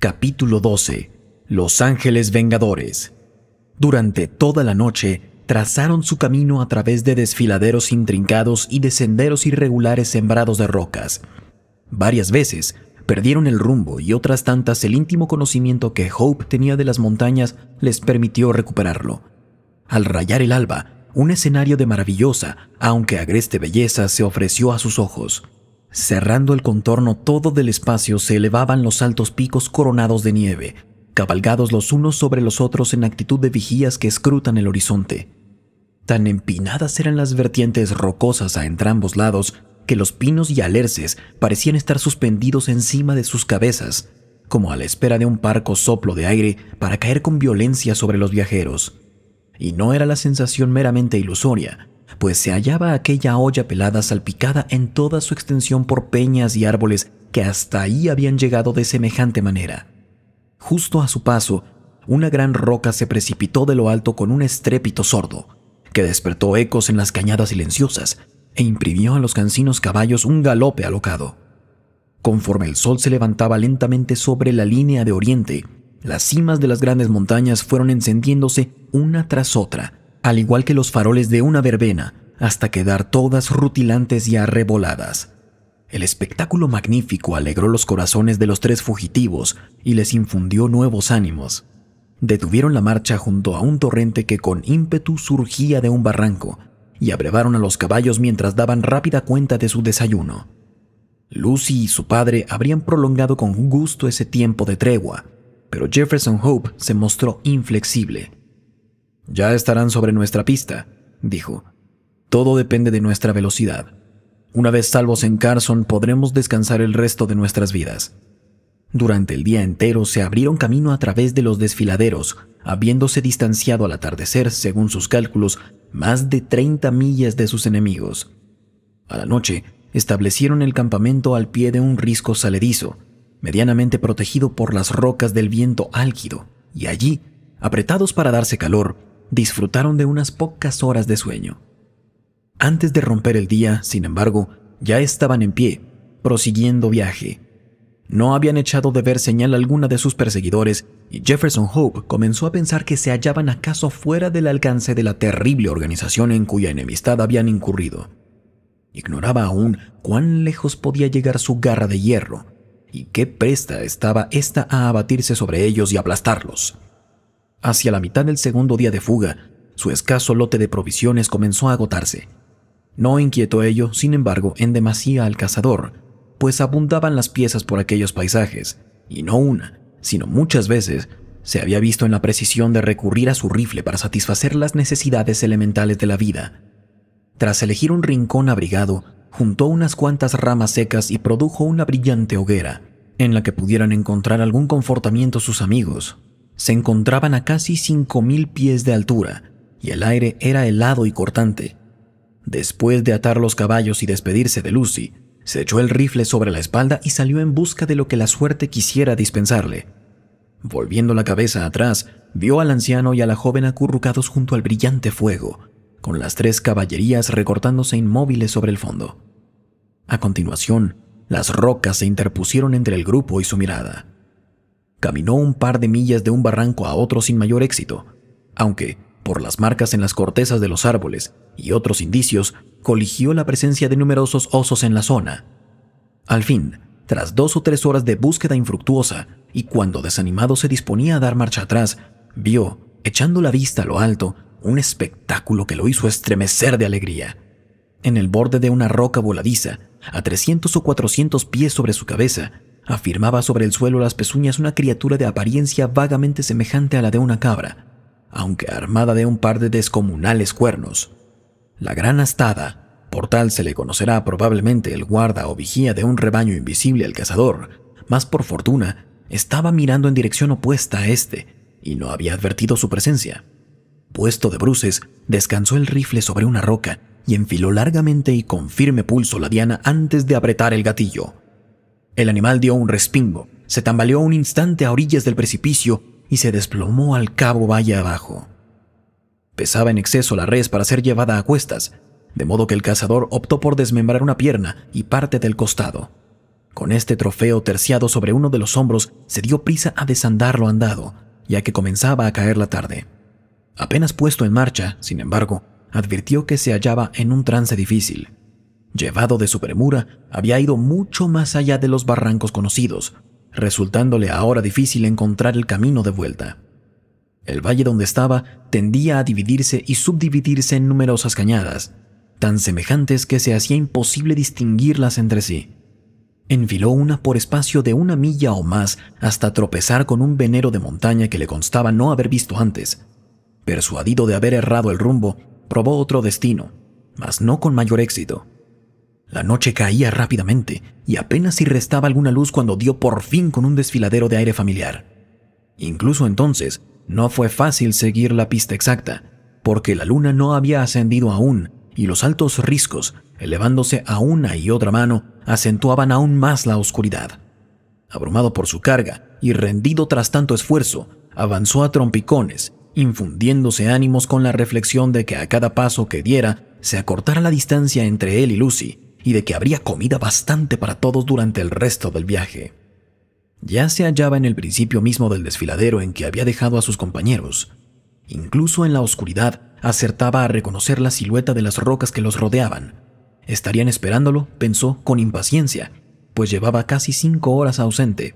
Capítulo 12. Los ángeles vengadores. Durante toda la noche, trazaron su camino a través de desfiladeros intrincados y de senderos irregulares sembrados de rocas. Varias veces perdieron el rumbo y otras tantas el íntimo conocimiento que Hope tenía de las montañas les permitió recuperarlo. Al rayar el alba, un escenario de maravillosa, aunque agreste belleza se ofreció a sus ojos. Cerrando el contorno todo del espacio se elevaban los altos picos coronados de nieve, cabalgados los unos sobre los otros en actitud de vigías que escrutan el horizonte. Tan empinadas eran las vertientes rocosas a entrambos lados que los pinos y alerces parecían estar suspendidos encima de sus cabezas, como a la espera de un parco soplo de aire para caer con violencia sobre los viajeros. Y no era la sensación meramente ilusoria, pues se hallaba aquella olla pelada salpicada en toda su extensión por peñas y árboles que hasta ahí habían llegado de semejante manera. Justo a su paso, una gran roca se precipitó de lo alto con un estrépito sordo, que despertó ecos en las cañadas silenciosas e imprimió a los cansinos caballos un galope alocado. Conforme el sol se levantaba lentamente sobre la línea de oriente, las cimas de las grandes montañas fueron encendiéndose una tras otra, al igual que los faroles de una verbena, hasta quedar todas rutilantes y arreboladas. El espectáculo magnífico alegró los corazones de los tres fugitivos y les infundió nuevos ánimos. Detuvieron la marcha junto a un torrente que con ímpetu surgía de un barranco y abrevaron a los caballos mientras daban rápida cuenta de su desayuno. Lucy y su padre habrían prolongado con gusto ese tiempo de tregua, pero Jefferson Hope se mostró inflexible. Ya estarán sobre nuestra pista, dijo. Todo depende de nuestra velocidad. Una vez salvos en Carson podremos descansar el resto de nuestras vidas. Durante el día entero se abrieron camino a través de los desfiladeros, habiéndose distanciado al atardecer, según sus cálculos, más de 30 millas de sus enemigos. A la noche, establecieron el campamento al pie de un risco saledizo, medianamente protegido por las rocas del viento álgido, y allí, apretados para darse calor, disfrutaron de unas pocas horas de sueño. Antes de romper el día, sin embargo, ya estaban en pie, prosiguiendo viaje. No habían echado de ver señal alguna de sus perseguidores y Jefferson Hope comenzó a pensar que se hallaban acaso fuera del alcance de la terrible organización en cuya enemistad habían incurrido. Ignoraba aún cuán lejos podía llegar su garra de hierro y qué presta estaba ésta a abatirse sobre ellos y aplastarlos. Hacia la mitad del segundo día de fuga, su escaso lote de provisiones comenzó a agotarse. No inquietó ello, sin embargo, en demasía al cazador, pues abundaban las piezas por aquellos paisajes, y no una, sino muchas veces se había visto en la precisión de recurrir a su rifle para satisfacer las necesidades elementales de la vida. Tras elegir un rincón abrigado, juntó unas cuantas ramas secas y produjo una brillante hoguera, en la que pudieran encontrar algún confortamiento sus amigos, se encontraban a casi 5.000 pies de altura y el aire era helado y cortante. Después de atar los caballos y despedirse de Lucy, se echó el rifle sobre la espalda y salió en busca de lo que la suerte quisiera dispensarle. Volviendo la cabeza atrás, vio al anciano y a la joven acurrucados junto al brillante fuego, con las tres caballerías recortándose inmóviles sobre el fondo. A continuación, las rocas se interpusieron entre el grupo y su mirada. Caminó un par de millas de un barranco a otro sin mayor éxito, aunque, por las marcas en las cortezas de los árboles y otros indicios, coligió la presencia de numerosos osos en la zona. Al fin, tras dos o tres horas de búsqueda infructuosa, y cuando desanimado se disponía a dar marcha atrás, vio, echando la vista a lo alto, un espectáculo que lo hizo estremecer de alegría. En el borde de una roca voladiza, a 300 o 400 pies sobre su cabeza, Afirmaba sobre el suelo las pezuñas una criatura de apariencia vagamente semejante a la de una cabra, aunque armada de un par de descomunales cuernos. La gran astada, por tal se le conocerá probablemente el guarda o vigía de un rebaño invisible al cazador, más por fortuna, estaba mirando en dirección opuesta a éste y no había advertido su presencia. Puesto de bruces, descansó el rifle sobre una roca y enfiló largamente y con firme pulso la diana antes de apretar el gatillo. El animal dio un respingo, se tambaleó un instante a orillas del precipicio y se desplomó al cabo valle abajo. Pesaba en exceso la res para ser llevada a cuestas, de modo que el cazador optó por desmembrar una pierna y parte del costado. Con este trofeo terciado sobre uno de los hombros, se dio prisa a desandar lo andado, ya que comenzaba a caer la tarde. Apenas puesto en marcha, sin embargo, advirtió que se hallaba en un trance difícil llevado de su premura, había ido mucho más allá de los barrancos conocidos, resultándole ahora difícil encontrar el camino de vuelta. El valle donde estaba tendía a dividirse y subdividirse en numerosas cañadas, tan semejantes que se hacía imposible distinguirlas entre sí. Enfiló una por espacio de una milla o más hasta tropezar con un venero de montaña que le constaba no haber visto antes. Persuadido de haber errado el rumbo, probó otro destino, mas no con mayor éxito. La noche caía rápidamente y apenas si restaba alguna luz cuando dio por fin con un desfiladero de aire familiar. Incluso entonces, no fue fácil seguir la pista exacta, porque la luna no había ascendido aún y los altos riscos, elevándose a una y otra mano, acentuaban aún más la oscuridad. Abrumado por su carga y rendido tras tanto esfuerzo, avanzó a trompicones, infundiéndose ánimos con la reflexión de que a cada paso que diera se acortara la distancia entre él y Lucy, y de que habría comida bastante para todos durante el resto del viaje. Ya se hallaba en el principio mismo del desfiladero en que había dejado a sus compañeros. Incluso en la oscuridad acertaba a reconocer la silueta de las rocas que los rodeaban. Estarían esperándolo, pensó con impaciencia, pues llevaba casi cinco horas ausente.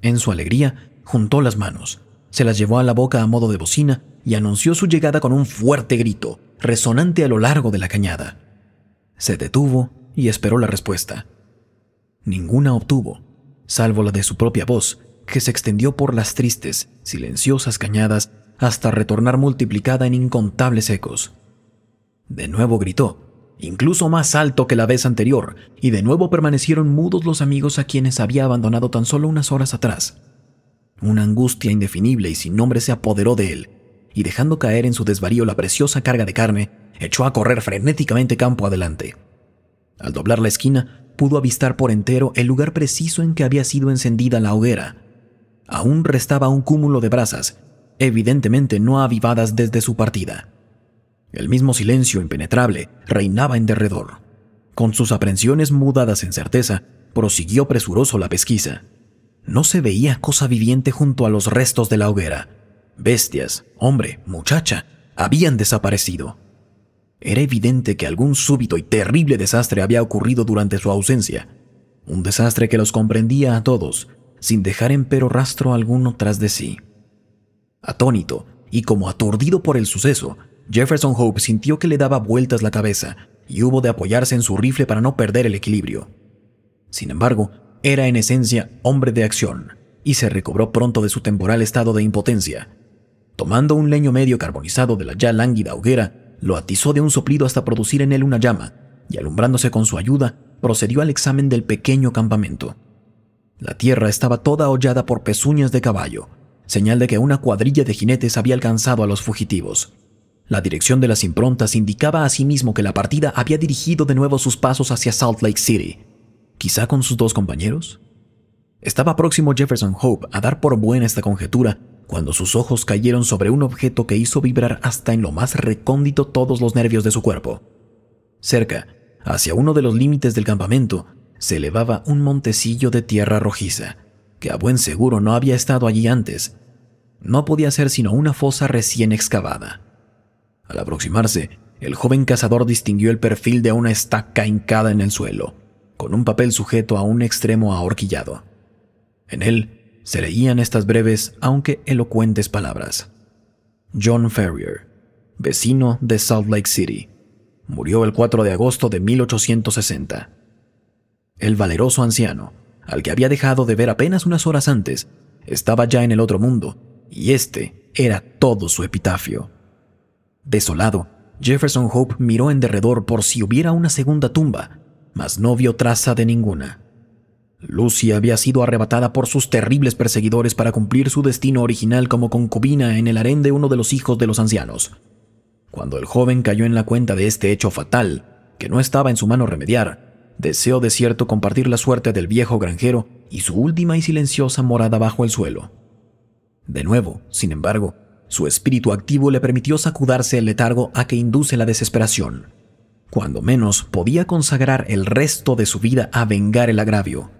En su alegría, juntó las manos, se las llevó a la boca a modo de bocina y anunció su llegada con un fuerte grito, resonante a lo largo de la cañada. Se detuvo y esperó la respuesta. Ninguna obtuvo, salvo la de su propia voz, que se extendió por las tristes, silenciosas cañadas hasta retornar multiplicada en incontables ecos. De nuevo gritó, incluso más alto que la vez anterior, y de nuevo permanecieron mudos los amigos a quienes había abandonado tan solo unas horas atrás. Una angustia indefinible y sin nombre se apoderó de él, y dejando caer en su desvarío la preciosa carga de carne, echó a correr frenéticamente campo adelante. Al doblar la esquina, pudo avistar por entero el lugar preciso en que había sido encendida la hoguera. Aún restaba un cúmulo de brasas, evidentemente no avivadas desde su partida. El mismo silencio impenetrable reinaba en derredor. Con sus aprensiones mudadas en certeza, prosiguió presuroso la pesquisa. No se veía cosa viviente junto a los restos de la hoguera. Bestias, hombre, muchacha, habían desaparecido. Era evidente que algún súbito y terrible desastre había ocurrido durante su ausencia, un desastre que los comprendía a todos, sin dejar empero rastro alguno tras de sí. Atónito y como aturdido por el suceso, Jefferson Hope sintió que le daba vueltas la cabeza y hubo de apoyarse en su rifle para no perder el equilibrio. Sin embargo, era en esencia hombre de acción y se recobró pronto de su temporal estado de impotencia. Tomando un leño medio carbonizado de la ya lánguida hoguera, lo atizó de un soplido hasta producir en él una llama, y alumbrándose con su ayuda, procedió al examen del pequeño campamento. La tierra estaba toda hollada por pezuñas de caballo, señal de que una cuadrilla de jinetes había alcanzado a los fugitivos. La dirección de las improntas indicaba asimismo que la partida había dirigido de nuevo sus pasos hacia Salt Lake City, quizá con sus dos compañeros. Estaba próximo Jefferson Hope a dar por buena esta conjetura cuando sus ojos cayeron sobre un objeto que hizo vibrar hasta en lo más recóndito todos los nervios de su cuerpo. Cerca, hacia uno de los límites del campamento, se elevaba un montecillo de tierra rojiza, que a buen seguro no había estado allí antes. No podía ser sino una fosa recién excavada. Al aproximarse, el joven cazador distinguió el perfil de una estaca hincada en el suelo, con un papel sujeto a un extremo ahorquillado. En él se leían estas breves aunque elocuentes palabras. John Ferrier, vecino de Salt Lake City, murió el 4 de agosto de 1860. El valeroso anciano, al que había dejado de ver apenas unas horas antes, estaba ya en el otro mundo, y este era todo su epitafio. Desolado, Jefferson Hope miró en derredor por si hubiera una segunda tumba, mas no vio traza de ninguna. Lucy había sido arrebatada por sus terribles perseguidores para cumplir su destino original como concubina en el harén de uno de los hijos de los ancianos. Cuando el joven cayó en la cuenta de este hecho fatal, que no estaba en su mano remediar, deseó de cierto compartir la suerte del viejo granjero y su última y silenciosa morada bajo el suelo. De nuevo, sin embargo, su espíritu activo le permitió sacudarse el letargo a que induce la desesperación. Cuando menos podía consagrar el resto de su vida a vengar el agravio,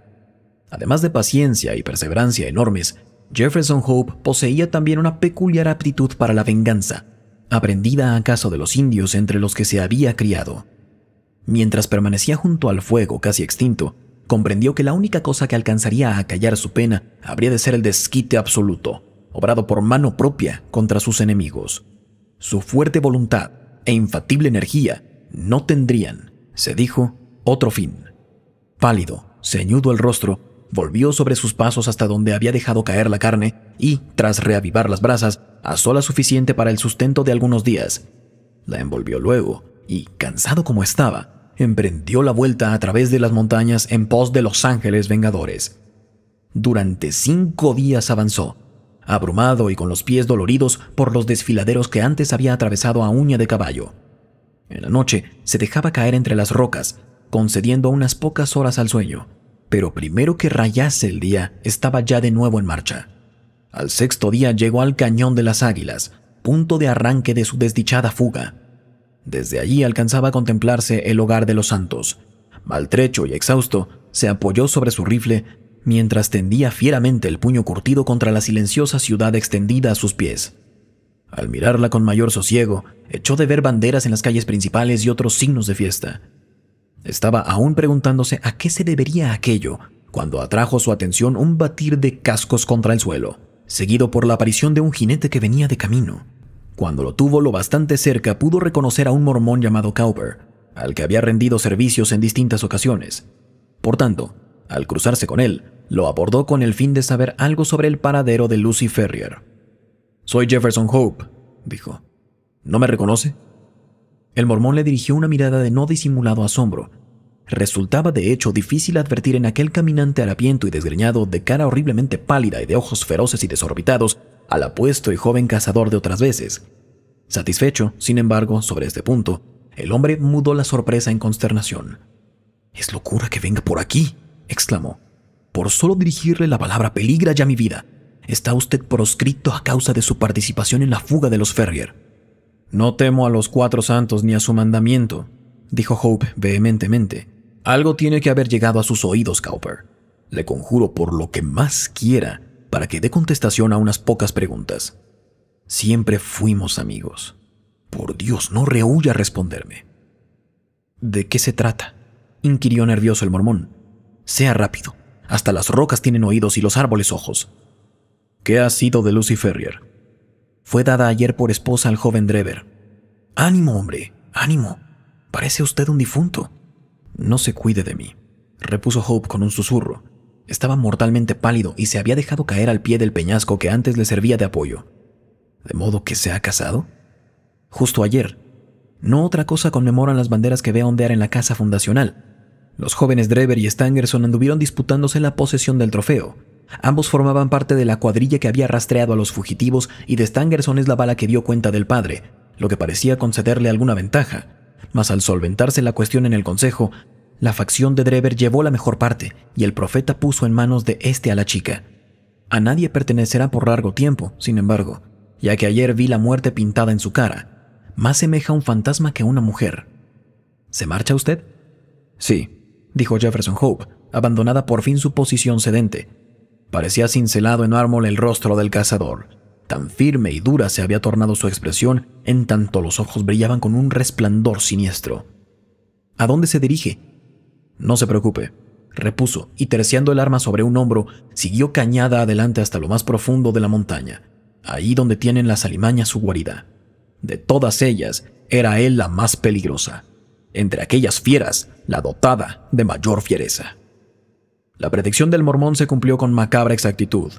Además de paciencia y perseverancia enormes, Jefferson Hope poseía también una peculiar aptitud para la venganza, aprendida acaso de los indios entre los que se había criado. Mientras permanecía junto al fuego casi extinto, comprendió que la única cosa que alcanzaría a acallar su pena habría de ser el desquite absoluto, obrado por mano propia contra sus enemigos. Su fuerte voluntad e infatible energía no tendrían, se dijo, otro fin. Pálido, ceñudo el rostro, volvió sobre sus pasos hasta donde había dejado caer la carne y, tras reavivar las brasas, asó la suficiente para el sustento de algunos días. La envolvió luego y, cansado como estaba, emprendió la vuelta a través de las montañas en pos de los ángeles vengadores. Durante cinco días avanzó, abrumado y con los pies doloridos por los desfiladeros que antes había atravesado a uña de caballo. En la noche se dejaba caer entre las rocas, concediendo unas pocas horas al sueño pero primero que rayase el día estaba ya de nuevo en marcha. Al sexto día llegó al cañón de las águilas, punto de arranque de su desdichada fuga. Desde allí alcanzaba a contemplarse el hogar de los santos. Maltrecho y exhausto, se apoyó sobre su rifle mientras tendía fieramente el puño curtido contra la silenciosa ciudad extendida a sus pies. Al mirarla con mayor sosiego, echó de ver banderas en las calles principales y otros signos de fiesta. Estaba aún preguntándose a qué se debería aquello cuando atrajo su atención un batir de cascos contra el suelo, seguido por la aparición de un jinete que venía de camino. Cuando lo tuvo lo bastante cerca, pudo reconocer a un mormón llamado Cowper, al que había rendido servicios en distintas ocasiones. Por tanto, al cruzarse con él, lo abordó con el fin de saber algo sobre el paradero de Lucy Ferrier. Soy Jefferson Hope, dijo. ¿No me reconoce? El mormón le dirigió una mirada de no disimulado asombro. Resultaba de hecho difícil advertir en aquel caminante harapiento y desgreñado, de cara horriblemente pálida y de ojos feroces y desorbitados, al apuesto y joven cazador de otras veces. Satisfecho, sin embargo, sobre este punto, el hombre mudó la sorpresa en consternación. Es locura que venga por aquí, exclamó. Por solo dirigirle la palabra peligra ya mi vida. Está usted proscrito a causa de su participación en la fuga de los Ferrier. No temo a los cuatro santos ni a su mandamiento, dijo Hope vehementemente. Algo tiene que haber llegado a sus oídos, Cowper. Le conjuro por lo que más quiera para que dé contestación a unas pocas preguntas. Siempre fuimos amigos. Por Dios, no rehúya responderme. ¿De qué se trata? inquirió nervioso el mormón. Sea rápido. Hasta las rocas tienen oídos y los árboles ojos. ¿Qué ha sido de Lucy Ferrier? fue dada ayer por esposa al joven Drever. Ánimo, hombre, ánimo. Parece usted un difunto. No se cuide de mí, repuso Hope con un susurro. Estaba mortalmente pálido y se había dejado caer al pie del peñasco que antes le servía de apoyo. ¿De modo que se ha casado? Justo ayer. No otra cosa conmemoran las banderas que ve ondear en la casa fundacional. Los jóvenes Drever y Stangerson anduvieron disputándose la posesión del trofeo, Ambos formaban parte de la cuadrilla que había rastreado a los fugitivos y de Stangerson es la bala que dio cuenta del padre, lo que parecía concederle alguna ventaja. Mas al solventarse la cuestión en el consejo, la facción de Drever llevó la mejor parte y el profeta puso en manos de este a la chica. A nadie pertenecerá por largo tiempo, sin embargo, ya que ayer vi la muerte pintada en su cara. Más semeja a un fantasma que a una mujer. ¿Se marcha usted? Sí, dijo Jefferson Hope, abandonada por fin su posición sedente. Parecía cincelado en mármol el rostro del cazador. Tan firme y dura se había tornado su expresión, en tanto los ojos brillaban con un resplandor siniestro. ¿A dónde se dirige? No se preocupe, repuso, y terciando el arma sobre un hombro, siguió cañada adelante hasta lo más profundo de la montaña, ahí donde tienen las alimañas su guarida. De todas ellas, era él la más peligrosa. Entre aquellas fieras, la dotada de mayor fiereza. La predicción del mormón se cumplió con macabra exactitud.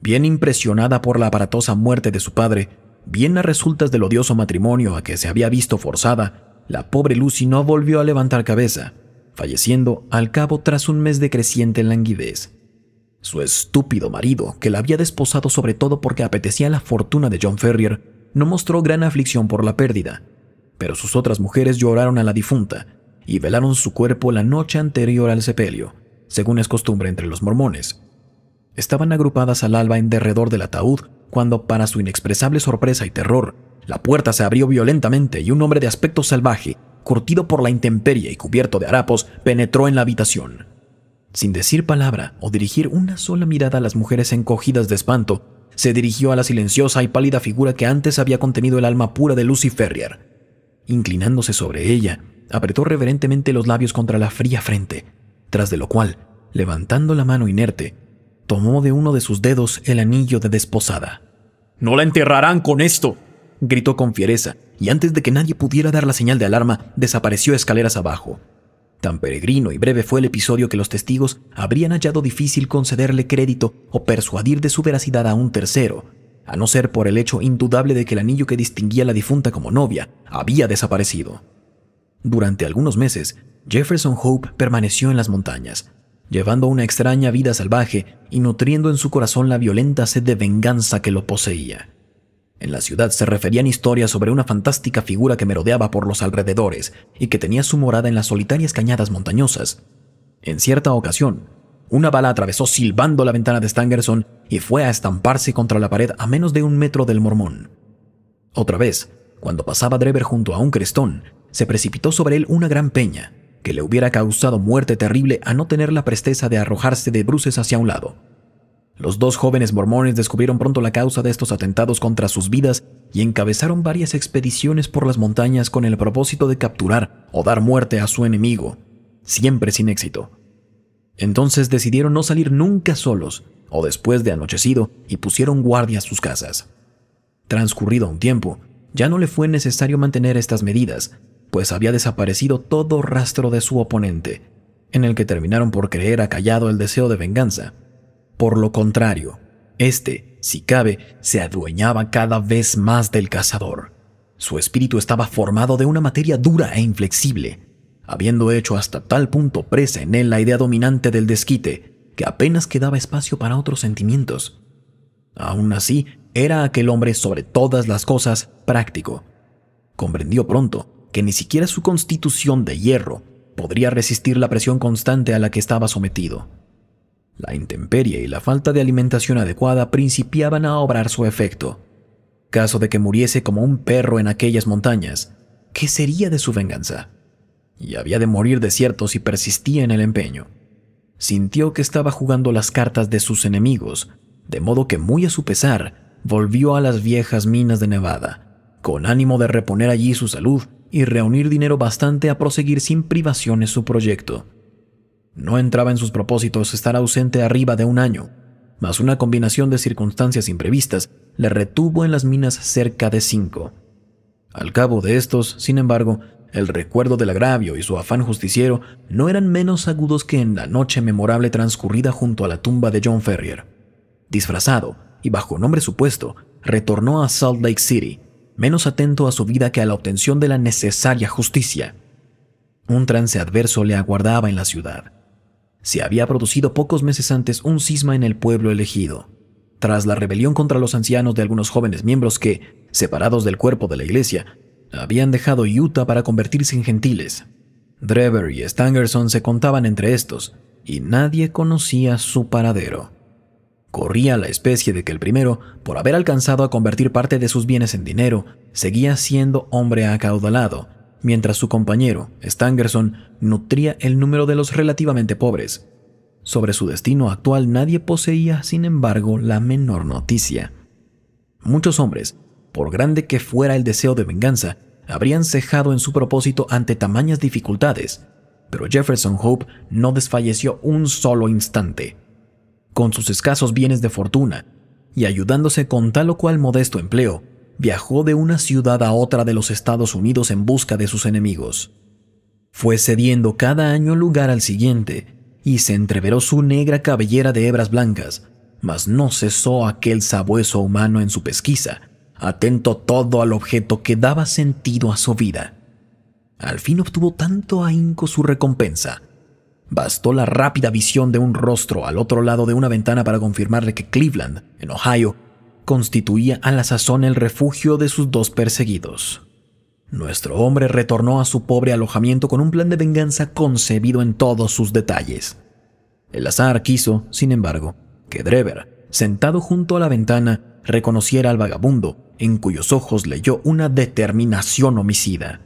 Bien impresionada por la aparatosa muerte de su padre, bien a resultas del odioso matrimonio a que se había visto forzada, la pobre Lucy no volvió a levantar cabeza, falleciendo al cabo tras un mes de creciente languidez. Su estúpido marido, que la había desposado sobre todo porque apetecía la fortuna de John Ferrier, no mostró gran aflicción por la pérdida, pero sus otras mujeres lloraron a la difunta y velaron su cuerpo la noche anterior al sepelio según es costumbre entre los mormones. Estaban agrupadas al alba en derredor del ataúd cuando, para su inexpresable sorpresa y terror, la puerta se abrió violentamente y un hombre de aspecto salvaje, curtido por la intemperie y cubierto de harapos, penetró en la habitación. Sin decir palabra o dirigir una sola mirada a las mujeres encogidas de espanto, se dirigió a la silenciosa y pálida figura que antes había contenido el alma pura de Lucy Ferrier. Inclinándose sobre ella, apretó reverentemente los labios contra la fría frente tras de lo cual, levantando la mano inerte, tomó de uno de sus dedos el anillo de desposada. ¡No la enterrarán con esto! gritó con fiereza, y antes de que nadie pudiera dar la señal de alarma, desapareció escaleras abajo. Tan peregrino y breve fue el episodio que los testigos habrían hallado difícil concederle crédito o persuadir de su veracidad a un tercero, a no ser por el hecho indudable de que el anillo que distinguía a la difunta como novia había desaparecido. Durante algunos meses, Jefferson Hope permaneció en las montañas, llevando una extraña vida salvaje y nutriendo en su corazón la violenta sed de venganza que lo poseía. En la ciudad se referían historias sobre una fantástica figura que merodeaba por los alrededores y que tenía su morada en las solitarias cañadas montañosas. En cierta ocasión, una bala atravesó silbando la ventana de Stangerson y fue a estamparse contra la pared a menos de un metro del mormón. Otra vez, cuando pasaba Drever junto a un crestón, se precipitó sobre él una gran peña, que le hubiera causado muerte terrible a no tener la presteza de arrojarse de bruces hacia un lado. Los dos jóvenes mormones descubrieron pronto la causa de estos atentados contra sus vidas y encabezaron varias expediciones por las montañas con el propósito de capturar o dar muerte a su enemigo, siempre sin éxito. Entonces decidieron no salir nunca solos o después de anochecido y pusieron guardia a sus casas. Transcurrido un tiempo, ya no le fue necesario mantener estas medidas, pues había desaparecido todo rastro de su oponente, en el que terminaron por creer acallado el deseo de venganza. Por lo contrario, este, si cabe, se adueñaba cada vez más del cazador. Su espíritu estaba formado de una materia dura e inflexible, habiendo hecho hasta tal punto presa en él la idea dominante del desquite, que apenas quedaba espacio para otros sentimientos. Aún así, era aquel hombre sobre todas las cosas práctico. Comprendió pronto que ni siquiera su constitución de hierro podría resistir la presión constante a la que estaba sometido. La intemperie y la falta de alimentación adecuada principiaban a obrar su efecto. Caso de que muriese como un perro en aquellas montañas, ¿qué sería de su venganza? Y había de morir desierto si persistía en el empeño. Sintió que estaba jugando las cartas de sus enemigos, de modo que muy a su pesar volvió a las viejas minas de Nevada, con ánimo de reponer allí su salud y reunir dinero bastante a proseguir sin privaciones su proyecto. No entraba en sus propósitos estar ausente arriba de un año, mas una combinación de circunstancias imprevistas le retuvo en las minas cerca de cinco. Al cabo de estos, sin embargo, el recuerdo del agravio y su afán justiciero no eran menos agudos que en la noche memorable transcurrida junto a la tumba de John Ferrier. Disfrazado y bajo nombre supuesto, retornó a Salt Lake City, menos atento a su vida que a la obtención de la necesaria justicia. Un trance adverso le aguardaba en la ciudad. Se había producido pocos meses antes un cisma en el pueblo elegido, tras la rebelión contra los ancianos de algunos jóvenes miembros que, separados del cuerpo de la iglesia, habían dejado Utah para convertirse en gentiles. Drever y Stangerson se contaban entre estos, y nadie conocía su paradero. Corría la especie de que el primero, por haber alcanzado a convertir parte de sus bienes en dinero, seguía siendo hombre acaudalado, mientras su compañero, Stangerson, nutría el número de los relativamente pobres. Sobre su destino actual nadie poseía, sin embargo, la menor noticia. Muchos hombres, por grande que fuera el deseo de venganza, habrían cejado en su propósito ante tamañas dificultades, pero Jefferson Hope no desfalleció un solo instante con sus escasos bienes de fortuna, y ayudándose con tal o cual modesto empleo, viajó de una ciudad a otra de los Estados Unidos en busca de sus enemigos. Fue cediendo cada año lugar al siguiente, y se entreveró su negra cabellera de hebras blancas, mas no cesó aquel sabueso humano en su pesquisa, atento todo al objeto que daba sentido a su vida. Al fin obtuvo tanto ahínco su recompensa, Bastó la rápida visión de un rostro al otro lado de una ventana para confirmarle que Cleveland, en Ohio, constituía a la sazón el refugio de sus dos perseguidos. Nuestro hombre retornó a su pobre alojamiento con un plan de venganza concebido en todos sus detalles. El azar quiso, sin embargo, que Drever, sentado junto a la ventana, reconociera al vagabundo, en cuyos ojos leyó una determinación homicida.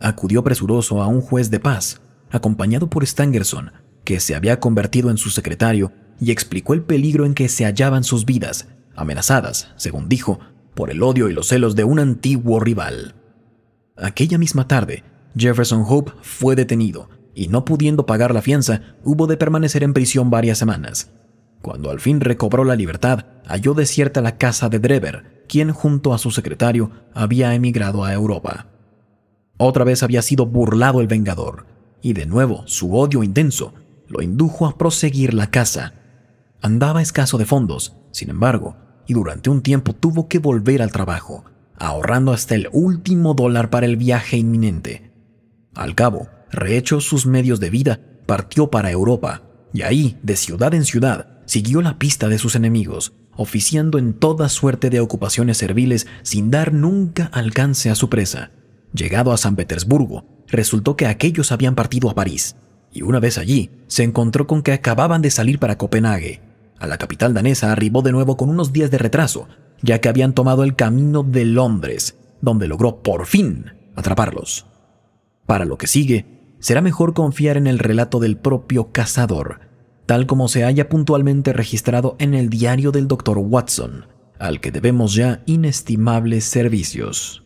Acudió presuroso a un juez de paz, acompañado por Stangerson, que se había convertido en su secretario, y explicó el peligro en que se hallaban sus vidas, amenazadas, según dijo, por el odio y los celos de un antiguo rival. Aquella misma tarde, Jefferson Hope fue detenido y no pudiendo pagar la fianza, hubo de permanecer en prisión varias semanas. Cuando al fin recobró la libertad, halló desierta la casa de Drever, quien junto a su secretario había emigrado a Europa. Otra vez había sido burlado el Vengador, y de nuevo su odio intenso lo indujo a proseguir la caza. Andaba escaso de fondos, sin embargo, y durante un tiempo tuvo que volver al trabajo, ahorrando hasta el último dólar para el viaje inminente. Al cabo, rehecho sus medios de vida, partió para Europa, y ahí, de ciudad en ciudad, siguió la pista de sus enemigos, oficiando en toda suerte de ocupaciones serviles sin dar nunca alcance a su presa. Llegado a San Petersburgo, resultó que aquellos habían partido a París, y una vez allí se encontró con que acababan de salir para Copenhague. A la capital danesa arribó de nuevo con unos días de retraso, ya que habían tomado el camino de Londres, donde logró por fin atraparlos. Para lo que sigue, será mejor confiar en el relato del propio cazador, tal como se haya puntualmente registrado en el diario del doctor Watson, al que debemos ya inestimables servicios.